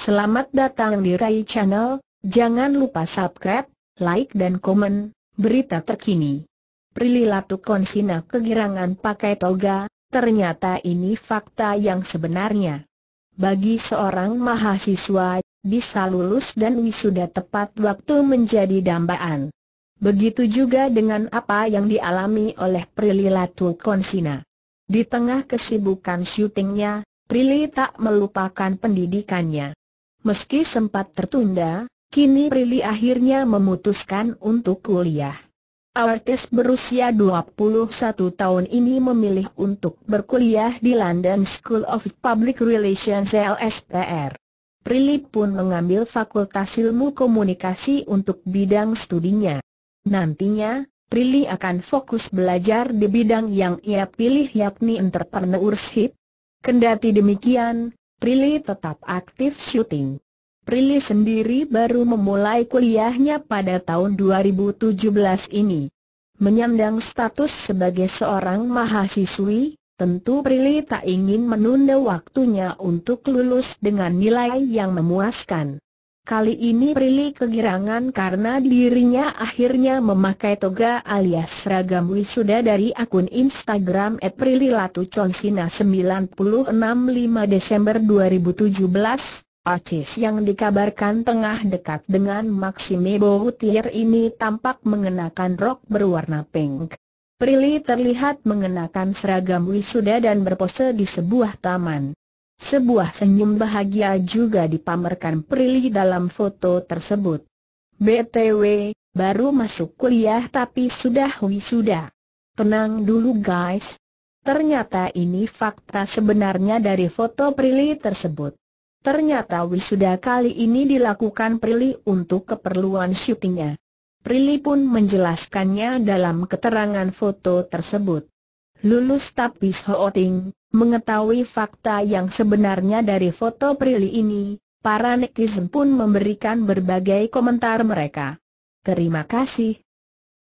Selamat datang di Rai Channel, jangan lupa subscribe, like dan komen, berita terkini. Prilly Latukonsina kegirangan pakai toga, ternyata ini fakta yang sebenarnya. Bagi seorang mahasiswa, bisa lulus dan wisuda tepat waktu menjadi dambaan. Begitu juga dengan apa yang dialami oleh Prilly Latukonsina. Di tengah kesibukan syutingnya, Prilly tak melupakan pendidikannya. Meski sempat tertunda, kini Prilly akhirnya memutuskan untuk kuliah. Artis berusia 21 tahun ini memilih untuk berkuliah di London School of Public Relations LSPR. Prilly pun mengambil Fakultas Ilmu Komunikasi untuk bidang studinya. Nantinya, Prilly akan fokus belajar di bidang yang ia pilih yakni entrepreneurship. Kendati demikian, Prilly tetap aktif syuting. Prilly sendiri baru memulai kuliahnya pada tahun 2017 ini. Menyandang status sebagai seorang mahasiswi, tentu Prilly tak ingin menunda waktunya untuk lulus dengan nilai yang memuaskan. Kali ini Prilly kegirangan karena dirinya akhirnya memakai toga alias seragam wisuda dari akun Instagram Prilly 96 5 Desember 2017. Artis yang dikabarkan tengah dekat dengan Maxime Boutier ini tampak mengenakan rok berwarna pink. Prilly terlihat mengenakan seragam wisuda dan berpose di sebuah taman. Sebuah senyum bahagia juga dipamerkan Prilly dalam foto tersebut. BTW, baru masuk kuliah tapi sudah wisuda. Tenang dulu guys. Ternyata ini fakta sebenarnya dari foto Prilly tersebut. Ternyata wisuda kali ini dilakukan Prilly untuk keperluan syutingnya. Prilly pun menjelaskannya dalam keterangan foto tersebut. Lulus tapi shooting, Mengetahui fakta yang sebenarnya dari foto Prilly ini, para netizen pun memberikan berbagai komentar mereka. Terima kasih,